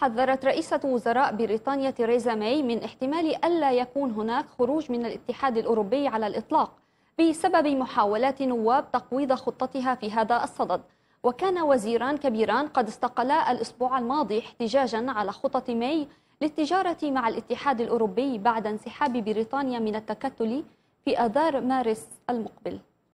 حذرت رئيسة وزراء بريطانيا تيريزا ماي من احتمال ألا يكون هناك خروج من الاتحاد الأوروبي على الإطلاق بسبب محاولات نواب تقويض خطتها في هذا الصدد وكان وزيران كبيران قد استقلا الأسبوع الماضي احتجاجا على خطط ماي للتجارة مع الاتحاد الأوروبي بعد انسحاب بريطانيا من التكتل في آذار مارس المقبل